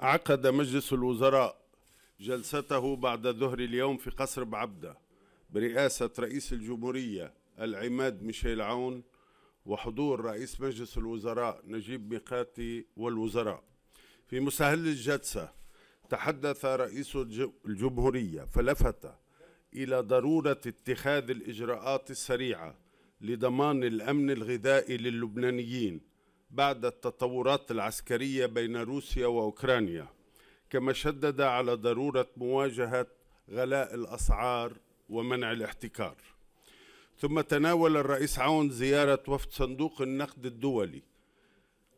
عقد مجلس الوزراء جلسته بعد ظهر اليوم في قصر بعبدة برئاسة رئيس الجمهورية العماد ميشيل عون وحضور رئيس مجلس الوزراء نجيب ميقاتي والوزراء في مسهل الجلسة تحدث رئيس الجمهورية فلفت إلى ضرورة اتخاذ الإجراءات السريعة لضمان الأمن الغذائي للبنانيين بعد التطورات العسكرية بين روسيا وأوكرانيا كما شدد على ضرورة مواجهة غلاء الأسعار ومنع الاحتكار ثم تناول الرئيس عون زيارة وفد صندوق النقد الدولي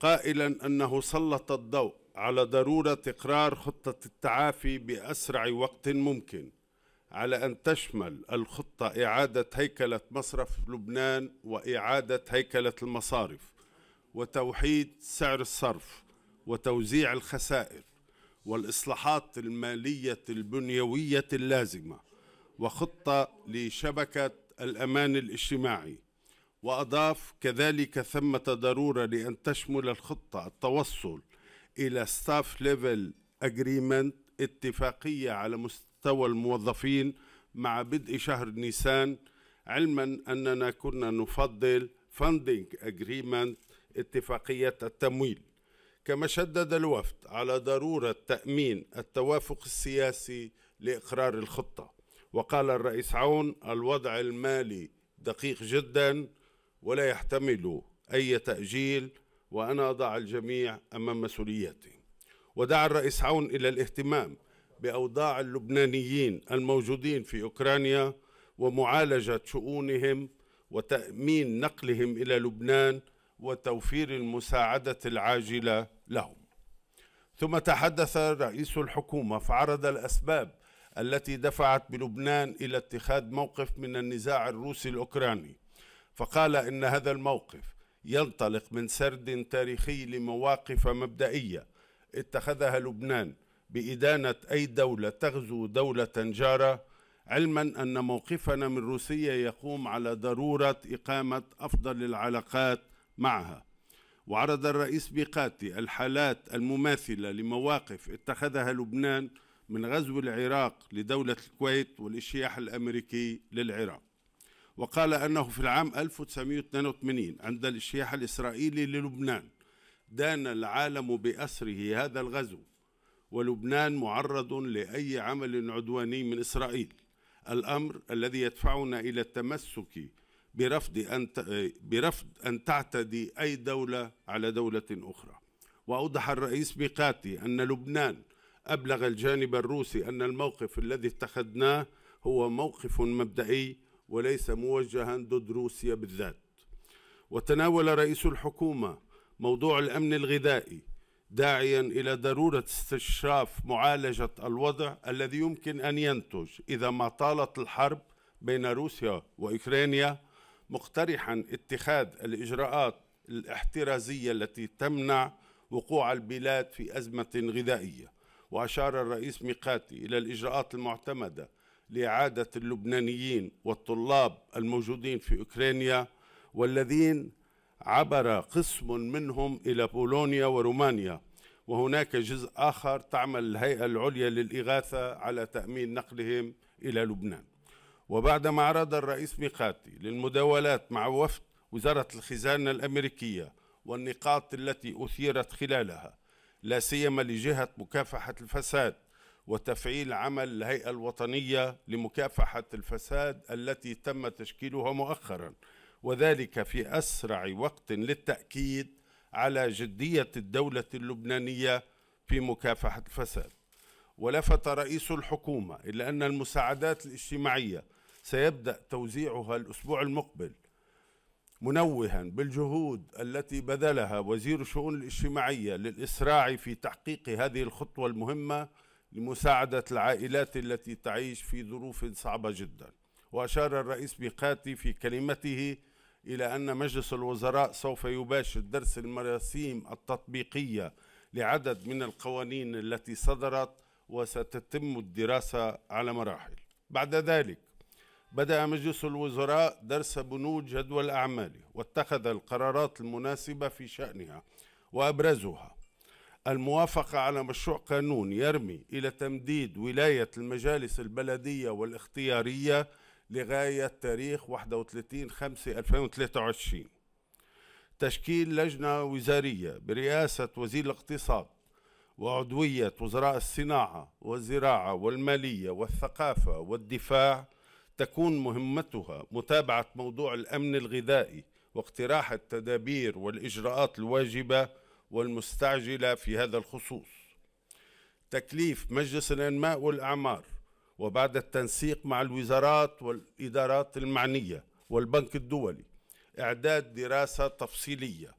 قائلا أنه سلط الضوء على ضرورة إقرار خطة التعافي بأسرع وقت ممكن على أن تشمل الخطة إعادة هيكلة مصرف لبنان وإعادة هيكلة المصارف وتوحيد سعر الصرف وتوزيع الخسائر والإصلاحات المالية البنيوية اللازمة وخطة لشبكة الأمان الاجتماعي وأضاف كذلك ثمة ضرورة لأن تشمل الخطة التوصل إلى ستاف ليفل أجريمنت اتفاقية على مستوى الموظفين مع بدء شهر نيسان علما أننا كنا نفضل funding أجريمنت اتفاقية التمويل كما شدد الوفد على ضرورة تأمين التوافق السياسي لإقرار الخطة وقال الرئيس عون الوضع المالي دقيق جدا ولا يحتمل أي تأجيل وأنا أضع الجميع أمام مسؤولياتي ودعا الرئيس عون إلى الاهتمام بأوضاع اللبنانيين الموجودين في أوكرانيا ومعالجة شؤونهم وتأمين نقلهم إلى لبنان وتوفير المساعدة العاجلة لهم ثم تحدث رئيس الحكومة فعرض الأسباب التي دفعت بلبنان إلى اتخاذ موقف من النزاع الروسي الأوكراني فقال إن هذا الموقف ينطلق من سرد تاريخي لمواقف مبدئية اتخذها لبنان بإدانة أي دولة تغزو دولة جارة علما أن موقفنا من روسيا يقوم على ضرورة إقامة أفضل العلاقات معها وعرض الرئيس بيقاتي الحالات المماثلة لمواقف اتخذها لبنان من غزو العراق لدولة الكويت والاشياح الأمريكي للعراق وقال أنه في العام 1982 عند الاشياح الإسرائيلي للبنان دان العالم بأسره هذا الغزو ولبنان معرض لأي عمل عدواني من إسرائيل الأمر الذي يدفعنا إلى التمسك برفض أن آه، برفض أن تعتدي أي دولة على دولة أخرى وأوضح الرئيس بيقاتي أن لبنان أبلغ الجانب الروسي أن الموقف الذي اتخذناه هو موقف مبدئي وليس موجها ضد روسيا بالذات وتناول رئيس الحكومة موضوع الأمن الغذائي داعيا إلى ضرورة استشراف معالجة الوضع الذي يمكن أن ينتج إذا ما طالت الحرب بين روسيا وأوكرانيا مقترحا اتخاذ الإجراءات الاحترازية التي تمنع وقوع البلاد في أزمة غذائية وأشار الرئيس ميقاتي إلى الإجراءات المعتمدة لإعادة اللبنانيين والطلاب الموجودين في أوكرانيا والذين عبر قسم منهم إلى بولونيا ورومانيا وهناك جزء آخر تعمل الهيئة العليا للإغاثة على تأمين نقلهم إلى لبنان ما عرض الرئيس ميقاتي للمداولات مع وفد وزارة الخزانة الأمريكية والنقاط التي أثيرت خلالها لا سيما لجهة مكافحة الفساد وتفعيل عمل الهيئة الوطنية لمكافحة الفساد التي تم تشكيلها مؤخرا وذلك في أسرع وقت للتأكيد على جدية الدولة اللبنانية في مكافحة الفساد ولفت رئيس الحكومة إلى أن المساعدات الاجتماعية سيبدأ توزيعها الأسبوع المقبل منوها بالجهود التي بذلها وزير الشؤون الاجتماعية للإسراع في تحقيق هذه الخطوة المهمة لمساعدة العائلات التي تعيش في ظروف صعبة جدا وأشار الرئيس بيقاتي في كلمته إلى أن مجلس الوزراء سوف يباشر درس المراسيم التطبيقية لعدد من القوانين التي صدرت وستتم الدراسة على مراحل بعد ذلك بدأ مجلس الوزراء درس بنود جدول أعماله واتخذ القرارات المناسبة في شأنها وأبرزها الموافقة على مشروع قانون يرمي إلى تمديد ولاية المجالس البلدية والاختيارية لغاية تاريخ 31 5 2023 تشكيل لجنة وزارية برئاسة وزير الاقتصاد وعضوية وزراء الصناعة والزراعة والمالية والثقافة والدفاع تكون مهمتها متابعة موضوع الأمن الغذائي واقتراح التدابير والإجراءات الواجبة والمستعجلة في هذا الخصوص تكليف مجلس الانماء والاعمار وبعد التنسيق مع الوزارات والادارات المعنيه والبنك الدولي اعداد دراسه تفصيليه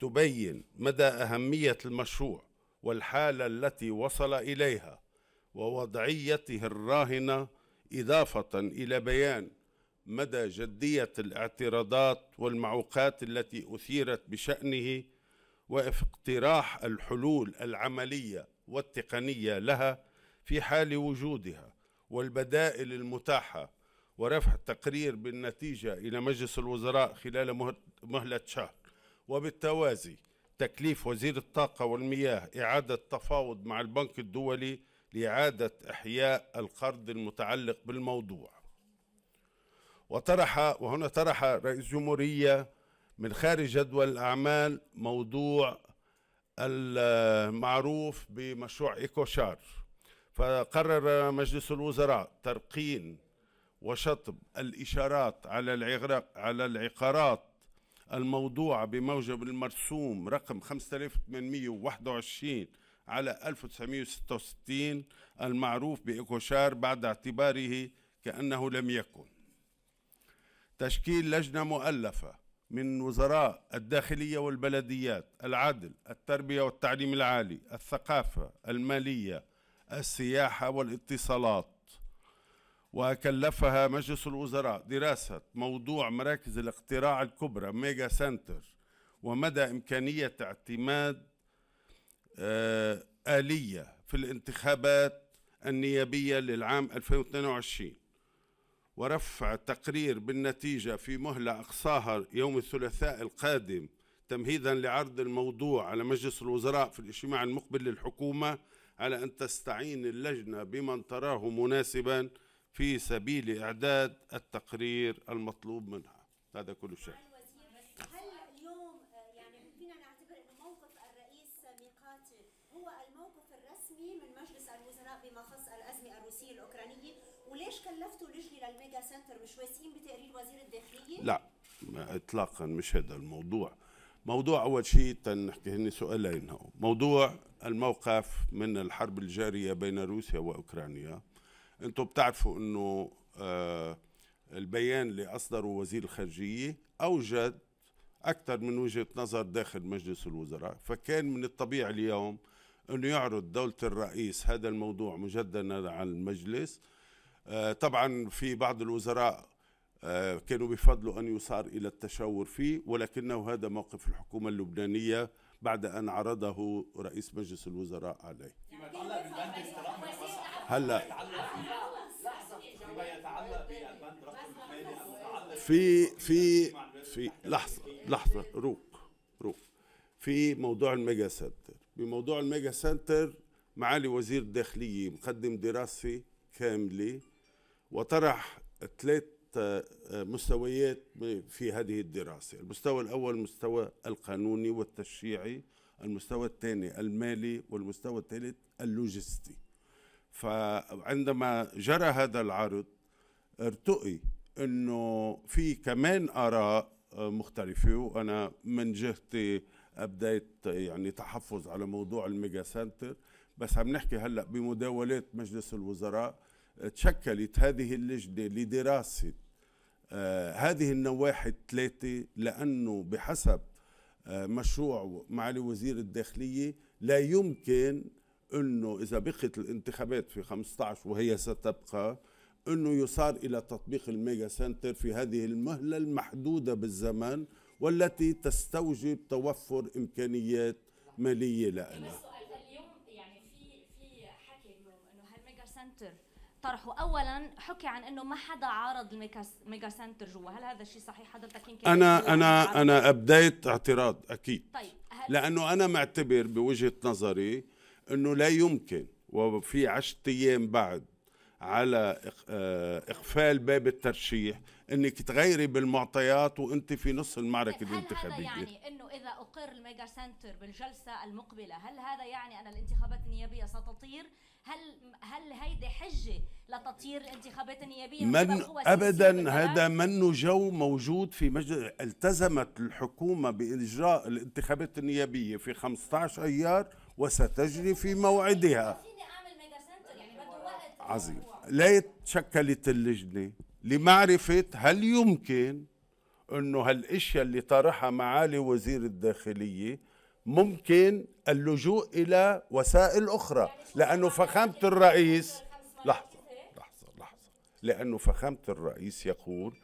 تبين مدى اهميه المشروع والحاله التي وصل اليها ووضعيته الراهنه إضافة إلى بيان مدى جدية الاعتراضات والمعوقات التي أثيرت بشأنه واقتراح الحلول العملية والتقنية لها في حال وجودها والبدائل المتاحة ورفع التقرير بالنتيجة إلى مجلس الوزراء خلال مهلة شهر وبالتوازي تكليف وزير الطاقة والمياه إعادة تفاوض مع البنك الدولي لإعادة إحياء القرض المتعلق بالموضوع وطرح وهنا طرح رئيس جمهورية من خارج جدول الأعمال موضوع المعروف بمشروع إيكوشار فقرر مجلس الوزراء ترقين وشطب الإشارات على العقارات على العقارات الموضوعة بموجب المرسوم رقم 5821 على 1966 المعروف بإيكوشار بعد اعتباره كأنه لم يكن تشكيل لجنة مؤلفة من وزراء الداخلية والبلديات العدل التربية والتعليم العالي الثقافة المالية السياحة والاتصالات وكلفها مجلس الوزراء دراسة موضوع مراكز الاقتراع الكبرى ميجا سنتر ومدى إمكانية اعتماد آه، آلية في الانتخابات النيابية للعام 2022 ورفع تقرير بالنتيجة في مهلة أقصاها يوم الثلاثاء القادم تمهيدا لعرض الموضوع على مجلس الوزراء في الاجتماع المقبل للحكومة على أن تستعين اللجنة بمن تراه مناسبا في سبيل إعداد التقرير المطلوب منها هذا كل شيء فيما خص الازمه الروسيه الاوكرانيه وليش كلفتوا لجنه للميجا سنتر مش واثقين بتقرير وزير الداخليه؟ لا اطلاقا مش هذا الموضوع موضوع اول شيء تنحكي هني سؤالين هو موضوع الموقف من الحرب الجاريه بين روسيا واوكرانيا انتم بتعرفوا انه آه، البيان اللي اصدره وزير الخارجيه اوجد اكثر من وجهه نظر داخل مجلس الوزراء فكان من الطبيعي اليوم أنه يعرض دولة الرئيس هذا الموضوع مجددا على المجلس آه، طبعا في بعض الوزراء آه، كانوا بفضلوا أن يصار إلى التشاور فيه ولكنه هذا موقف الحكومة اللبنانية بعد أن عرضه رئيس مجلس الوزراء عليه هلا في في في لحظة لحظة روق روق في موضوع الميجا سنتر بموضوع الميجا سنتر معالي وزير الداخلية مقدم دراسة كاملة وطرح ثلاث آه، مستويات في هذه الدراسة المستوى الأول مستوى القانوني والتشريعي المستوى الثاني المالي والمستوى الثالث اللوجستي فعندما جرى هذا العرض ارتقي انه في كمان اراء آه، مختلفه وانا من جهتي ابديت يعني تحفظ على موضوع الميجا سنتر بس عم نحكي هلا بمداولات مجلس الوزراء تشكلت هذه اللجنه لدراسه آه هذه النواحي الثلاثه لانه بحسب آه مشروع معالي وزير الداخليه لا يمكن انه اذا بقت الانتخابات في 15 وهي ستبقى انه يصار الى تطبيق الميجا سنتر في هذه المهله المحدوده بالزمان والتي تستوجب توفر امكانيات ماليه لها يعني طرحوا اولا حكي عن انه ما حدا عارض الميجا سنتر جوا هل هذا الشيء صحيح حضرتك يمكن انا انا انا ابديت اعتراض اكيد طيب لانه انا معتبر بوجهه نظري انه لا يمكن وفي 10 ايام بعد على آه، اقفال باب الترشيح انك تغيري بالمعطيات وانت في نص المعركه الانتخابيه هل هذا يعني انه اذا اقر الميجا سنتر بالجلسه المقبله هل هذا يعني ان الانتخابات النيابيه ستطير هل هل هيدي حجه لتطير الانتخابات النيابيه من ابدا هذا منه جو موجود في مجلس التزمت الحكومه باجراء الانتخابات النيابيه في 15 ايار وستجري في موعدها يعني عظيم ليه تشكلت اللجنة لمعرفة هل يمكن انه هالاشياء اللي طرحها معالي وزير الداخلية ممكن اللجوء الى وسائل اخرى لانه فخامة الرئيس لحظة لحظة لحظة لانه فخامة الرئيس يقول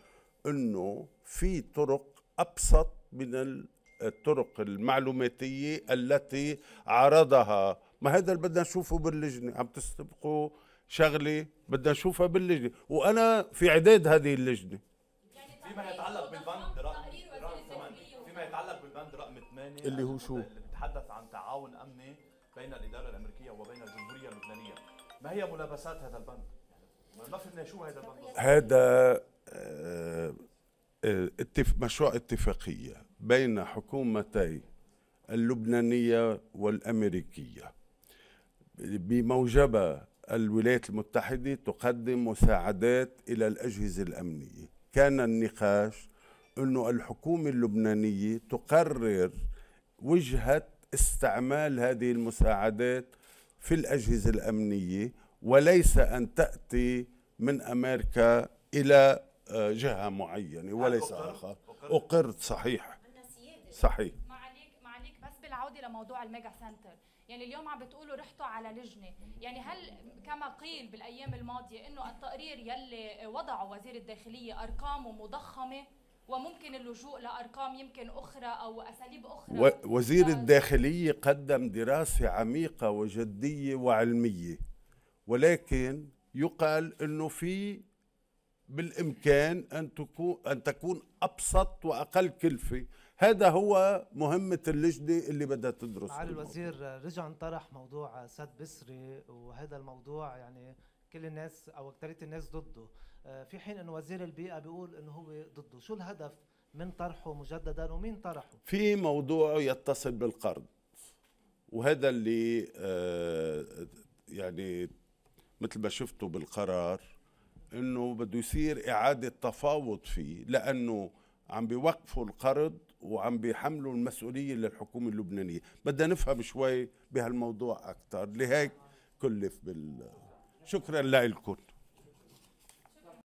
انه في طرق ابسط من الطرق المعلوماتية التي عرضها ما هذا اللي بدنا نشوفه باللجنة عم تستبقوا شغله بدنا نشوفها باللجنه وانا في عداد هذه اللجنه فيما يتعلق بالبند رقم فيما يتعلق بالبند رقم 8 اللي هو شو؟ اللي بتحدث عن تعاون امني بين الاداره الامريكيه وبين الجمهوريه اللبنانيه ما هي ملابسات هذا البند؟ ما فهمنا شو هذا البند هذا آه، آه، مشروع اتفاقيه بين حكومتي اللبنانيه والامريكيه بموجبه الولايات المتحدة تقدم مساعدات إلى الأجهزة الأمنية كان النقاش أنه الحكومة اللبنانية تقرر وجهة استعمال هذه المساعدات في الأجهزة الأمنية وليس أن تأتي من أمريكا إلى آه، جهة معينة وليس آخر أقرت صحيح صحيح ما عليك ما عليك بس بالعودة لموضوع الميجا سنتر يعني اليوم عم بتقولوا رحتوا على لجنه يعني هل كما قيل بالايام الماضيه انه التقرير يلي وضعه وزير الداخليه ارقامه مضخمه وممكن اللجوء لارقام يمكن اخرى او اساليب اخرى وزير الداخليه قدم دراسه عميقه وجديه وعلميه ولكن يقال انه في بالامكان ان تكون ان تكون ابسط واقل كلفه هذا هو مهمة اللجنة اللي بدها تدرس معالي الوزير رجع انطرح موضوع سد بسري وهذا الموضوع يعني كل الناس او اكثريه الناس ضده آه، في حين انه وزير البيئه بيقول انه هو ضده شو الهدف من طرحه مجددا ومين طرحه في موضوع يتصل بالقرض وهذا اللي آه، يعني مثل ما شفته بالقرار انه بده يصير اعاده تفاوض فيه لانه عم بيوقفوا القرض وعم بيحملوا المسؤوليه للحكومه اللبنانيه بدنا نفهم شوي بهالموضوع اكثر لهيك كلف بال شكرا لكم